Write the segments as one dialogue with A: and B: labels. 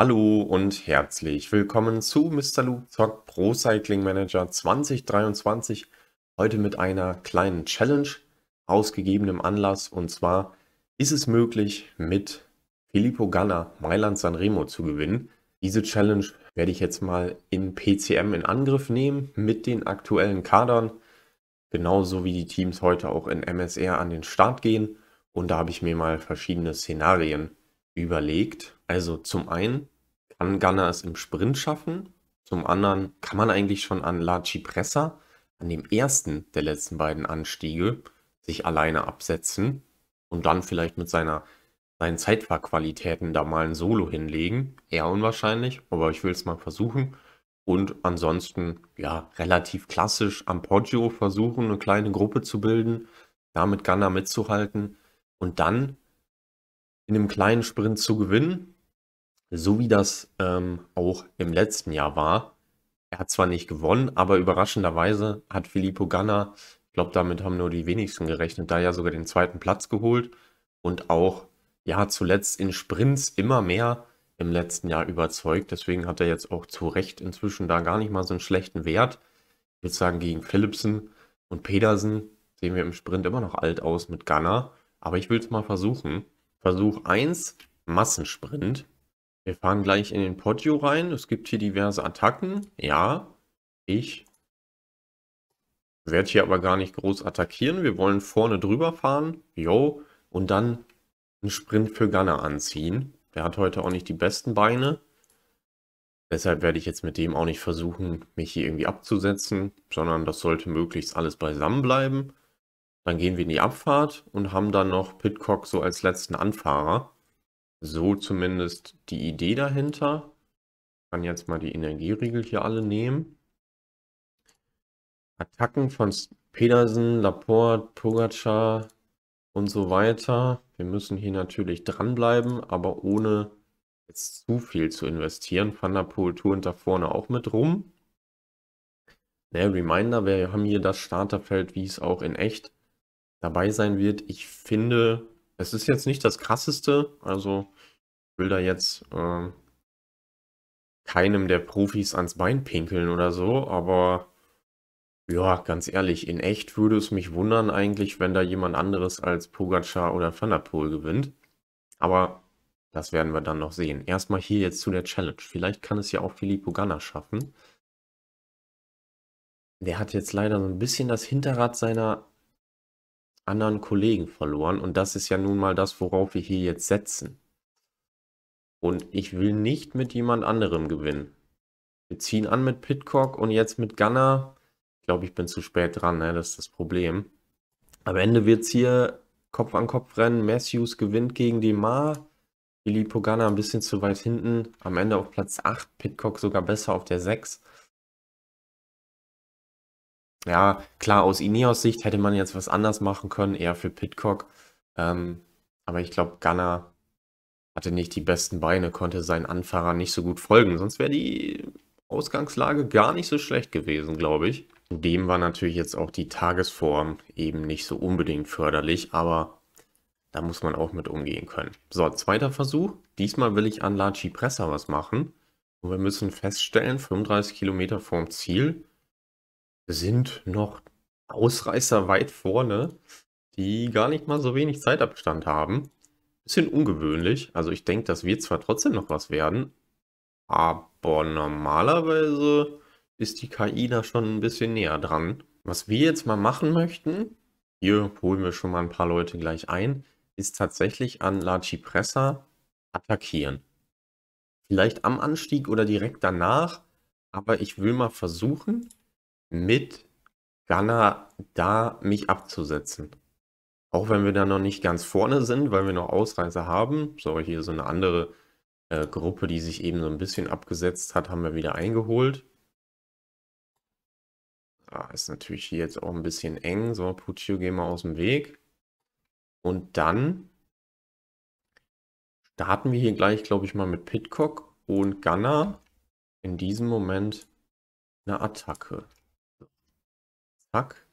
A: Hallo und herzlich willkommen zu Mr. Luke Zock Pro Cycling Manager 2023. Heute mit einer kleinen Challenge aus gegebenem Anlass und zwar ist es möglich mit Filippo Ganna Mailand Sanremo zu gewinnen. Diese Challenge werde ich jetzt mal in PCM in Angriff nehmen mit den aktuellen Kadern, genauso wie die Teams heute auch in MSR an den Start gehen und da habe ich mir mal verschiedene Szenarien überlegt. Also zum einen kann Gunner es im Sprint schaffen, zum anderen kann man eigentlich schon an La Cipressa, an dem ersten der letzten beiden Anstiege, sich alleine absetzen und dann vielleicht mit seiner, seinen Zeitfahrqualitäten da mal ein Solo hinlegen. Eher unwahrscheinlich, aber ich will es mal versuchen. Und ansonsten, ja, relativ klassisch am Poggio versuchen, eine kleine Gruppe zu bilden, damit Gunner mitzuhalten und dann in einem kleinen Sprint zu gewinnen, so wie das ähm, auch im letzten Jahr war. Er hat zwar nicht gewonnen, aber überraschenderweise hat Filippo Ganna, ich glaube, damit haben nur die wenigsten gerechnet, da ja sogar den zweiten Platz geholt und auch ja zuletzt in Sprints immer mehr im letzten Jahr überzeugt. Deswegen hat er jetzt auch zu Recht inzwischen da gar nicht mal so einen schlechten Wert. Ich würde sagen, gegen Philipsen und Pedersen sehen wir im Sprint immer noch alt aus mit Ganna. Aber ich will es mal versuchen. Versuch 1, Massensprint. Wir fahren gleich in den Podio rein. Es gibt hier diverse Attacken. Ja, ich werde hier aber gar nicht groß attackieren. Wir wollen vorne drüber fahren. Jo. Und dann einen Sprint für Gunner anziehen. Der hat heute auch nicht die besten Beine. Deshalb werde ich jetzt mit dem auch nicht versuchen, mich hier irgendwie abzusetzen, sondern das sollte möglichst alles beisammen bleiben. Dann gehen wir in die Abfahrt und haben dann noch Pitcock so als letzten Anfahrer. So zumindest die Idee dahinter. Ich kann jetzt mal die Energieriegel hier alle nehmen. Attacken von Pedersen, Laporte, Pogacar und so weiter. Wir müssen hier natürlich dranbleiben, aber ohne jetzt zu viel zu investieren. Van der Poel turnt da vorne auch mit rum. Ne, Reminder, wir haben hier das Starterfeld, wie es auch in echt dabei sein wird. Ich finde, es ist jetzt nicht das krasseste. Also ich will da jetzt äh, keinem der Profis ans Bein pinkeln oder so, aber ja, ganz ehrlich, in echt würde es mich wundern eigentlich, wenn da jemand anderes als Pogacar oder Van der Poel gewinnt. Aber das werden wir dann noch sehen. Erstmal hier jetzt zu der Challenge. Vielleicht kann es ja auch Filippo Ganna schaffen. Der hat jetzt leider so ein bisschen das Hinterrad seiner anderen Kollegen verloren. Und das ist ja nun mal das, worauf wir hier jetzt setzen. Und ich will nicht mit jemand anderem gewinnen. Wir ziehen an mit Pitcock und jetzt mit Gunner. Ich glaube, ich bin zu spät dran, ne? das ist das Problem. Am Ende wird es hier Kopf an Kopf rennen. Matthews gewinnt gegen die Ma. Filippo Gunner ein bisschen zu weit hinten. Am Ende auf Platz 8. Pitcock sogar besser auf der 6. Ja, klar, aus Ineos Sicht hätte man jetzt was anders machen können, eher für Pitcock. Ähm, aber ich glaube, Gunner hatte nicht die besten Beine, konnte seinen Anfahrern nicht so gut folgen. Sonst wäre die Ausgangslage gar nicht so schlecht gewesen, glaube ich. Zudem war natürlich jetzt auch die Tagesform eben nicht so unbedingt förderlich, aber da muss man auch mit umgehen können. So, zweiter Versuch. Diesmal will ich an La Cipressa was machen. Und wir müssen feststellen, 35 Kilometer vorm Ziel sind noch Ausreißer weit vorne, die gar nicht mal so wenig Zeitabstand haben. Bisschen ungewöhnlich. Also ich denke, das wird zwar trotzdem noch was werden, aber normalerweise ist die KI da schon ein bisschen näher dran. Was wir jetzt mal machen möchten, hier holen wir schon mal ein paar Leute gleich ein, ist tatsächlich an La Cipressa attackieren. Vielleicht am Anstieg oder direkt danach, aber ich will mal versuchen, mit Gunner da mich abzusetzen. Auch wenn wir da noch nicht ganz vorne sind, weil wir noch Ausreißer haben. So, hier so eine andere äh, Gruppe, die sich eben so ein bisschen abgesetzt hat, haben wir wieder eingeholt. Ah, ist natürlich hier jetzt auch ein bisschen eng. So, Puccio, gehen wir aus dem Weg. Und dann starten wir hier gleich, glaube ich, mal mit Pitcock und Gunner. In diesem Moment eine Attacke. Zack.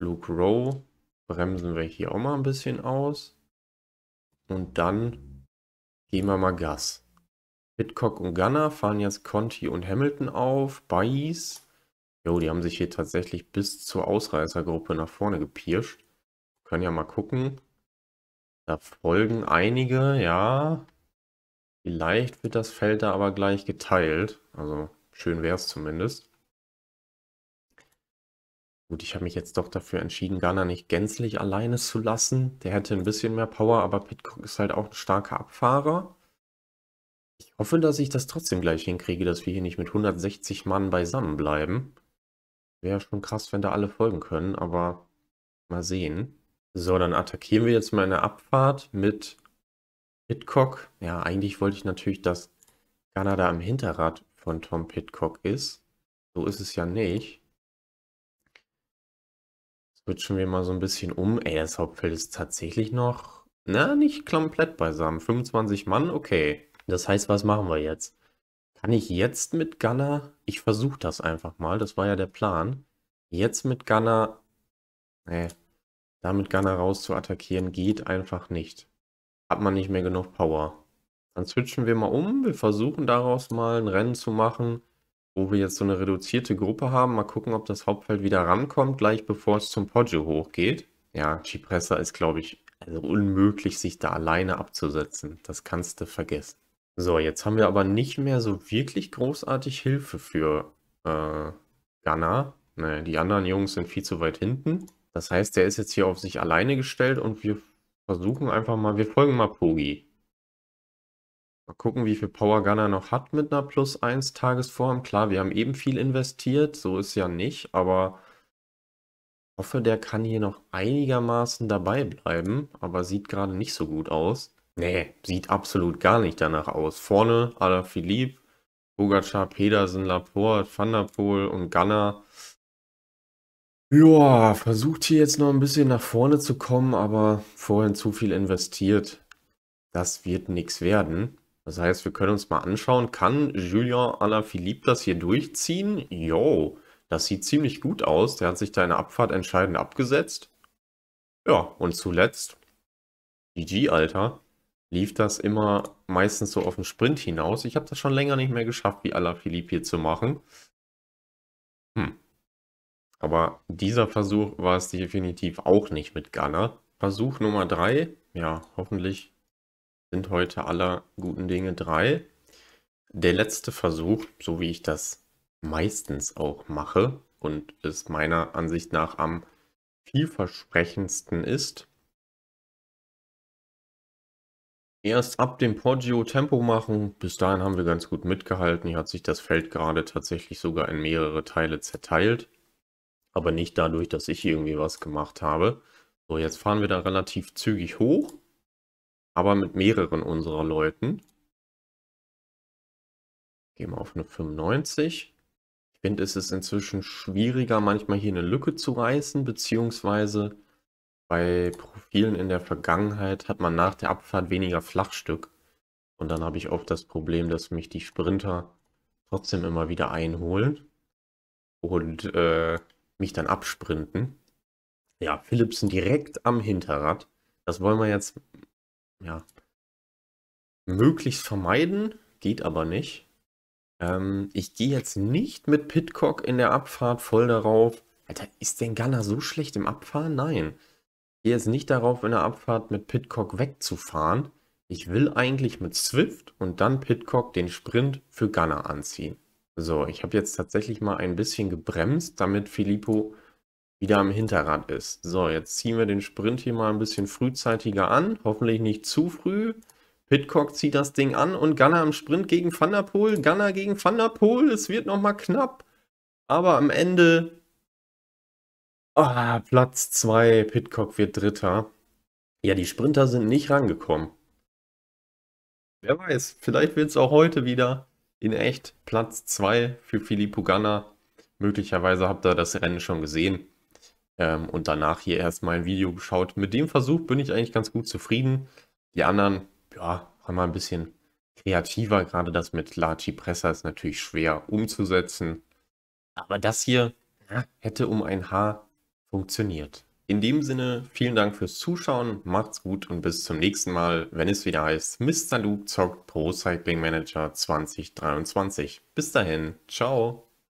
A: Luke Rowe bremsen wir hier auch mal ein bisschen aus. Und dann geben wir mal Gas. Hitcock und Gunner fahren jetzt Conti und Hamilton auf. Bayes. Jo, die haben sich hier tatsächlich bis zur Ausreißergruppe nach vorne gepirscht. Können ja mal gucken. Da folgen einige, ja. Vielleicht wird das Feld da aber gleich geteilt. Also schön wäre es zumindest. Gut, ich habe mich jetzt doch dafür entschieden, Ghana nicht gänzlich alleine zu lassen. Der hätte ein bisschen mehr Power, aber Pitcock ist halt auch ein starker Abfahrer. Ich hoffe, dass ich das trotzdem gleich hinkriege, dass wir hier nicht mit 160 Mann beisammen bleiben. Wäre schon krass, wenn da alle folgen können, aber mal sehen. So, dann attackieren wir jetzt mal eine Abfahrt mit Pitcock. Ja, eigentlich wollte ich natürlich, dass da im Hinterrad von Tom Pitcock ist. So ist es ja nicht switchen wir mal so ein bisschen um. Ey, das Hauptfeld ist tatsächlich noch, na, nicht komplett beisammen. 25 Mann, okay. Das heißt, was machen wir jetzt? Kann ich jetzt mit Gunner, ich versuche das einfach mal, das war ja der Plan, jetzt mit Gunner, nee, damit Gunner raus zu attackieren, geht einfach nicht. Hat man nicht mehr genug Power. Dann switchen wir mal um, wir versuchen daraus mal ein Rennen zu machen, wo wir jetzt so eine reduzierte Gruppe haben. Mal gucken, ob das Hauptfeld wieder rankommt, gleich bevor es zum Poggio hochgeht. Ja, Cipressa ist, glaube ich, also unmöglich, sich da alleine abzusetzen. Das kannst du vergessen. So, jetzt haben wir aber nicht mehr so wirklich großartig Hilfe für äh, Ghana. Ne, die anderen Jungs sind viel zu weit hinten. Das heißt, der ist jetzt hier auf sich alleine gestellt und wir versuchen einfach mal, wir folgen mal Pogi. Mal gucken, wie viel Power Gunner noch hat mit einer plus 1 Tagesform. Klar, wir haben eben viel investiert, so ist ja nicht, aber ich hoffe, der kann hier noch einigermaßen dabei bleiben, aber sieht gerade nicht so gut aus. Nee, sieht absolut gar nicht danach aus. Vorne Philipp, Bogacar, Pedersen, Laporte, Van der Poel und Gunner. Joa, versucht hier jetzt noch ein bisschen nach vorne zu kommen, aber vorhin zu viel investiert. Das wird nichts werden. Das heißt, wir können uns mal anschauen, kann Julien Alaphilippe das hier durchziehen? Jo, das sieht ziemlich gut aus. Der hat sich da in der Abfahrt entscheidend abgesetzt. Ja, und zuletzt, GG, Alter, lief das immer meistens so auf den Sprint hinaus. Ich habe das schon länger nicht mehr geschafft, wie Alaphilippe hier zu machen. Hm. Aber dieser Versuch war es definitiv auch nicht mit Gunner. Versuch Nummer 3, ja, hoffentlich sind heute aller guten Dinge drei. Der letzte Versuch, so wie ich das meistens auch mache und es meiner Ansicht nach am vielversprechendsten ist. Erst ab dem Poggio Tempo machen. Bis dahin haben wir ganz gut mitgehalten. Hier hat sich das Feld gerade tatsächlich sogar in mehrere Teile zerteilt. Aber nicht dadurch, dass ich irgendwie was gemacht habe. So, jetzt fahren wir da relativ zügig hoch aber mit mehreren unserer Leuten. Gehen wir auf eine 95. Ich finde, es ist inzwischen schwieriger, manchmal hier eine Lücke zu reißen, beziehungsweise bei Profilen in der Vergangenheit hat man nach der Abfahrt weniger Flachstück. Und dann habe ich oft das Problem, dass mich die Sprinter trotzdem immer wieder einholen und äh, mich dann absprinten. Ja, Philipsen direkt am Hinterrad. Das wollen wir jetzt ja, möglichst vermeiden, geht aber nicht. Ähm, ich gehe jetzt nicht mit Pitcock in der Abfahrt voll darauf. Alter, ist denn Gunner so schlecht im Abfahren? Nein. Ich gehe jetzt nicht darauf, in der Abfahrt mit Pitcock wegzufahren. Ich will eigentlich mit Swift und dann Pitcock den Sprint für Gunner anziehen. So, ich habe jetzt tatsächlich mal ein bisschen gebremst, damit Filippo wieder am Hinterrad ist. So, jetzt ziehen wir den Sprint hier mal ein bisschen frühzeitiger an. Hoffentlich nicht zu früh. Pitcock zieht das Ding an und Gunner im Sprint gegen Van der Poel. Gunner gegen Van der Poel. Es wird nochmal knapp. Aber am Ende... Oh, Platz 2. Pitcock wird Dritter. Ja, die Sprinter sind nicht rangekommen. Wer weiß, vielleicht wird es auch heute wieder in echt Platz 2 für Filippo Ganna. Möglicherweise habt ihr das Rennen schon gesehen. Ähm, und danach hier erstmal ein Video geschaut. Mit dem Versuch bin ich eigentlich ganz gut zufrieden. Die anderen, ja, haben wir ein bisschen kreativer. Gerade das mit Lachi Presser ist natürlich schwer umzusetzen. Aber das hier ja, hätte um ein Haar funktioniert. In dem Sinne, vielen Dank fürs Zuschauen, macht's gut und bis zum nächsten Mal, wenn es wieder heißt, Mr. Luke zockt Pro Cycling Manager 2023. Bis dahin, ciao!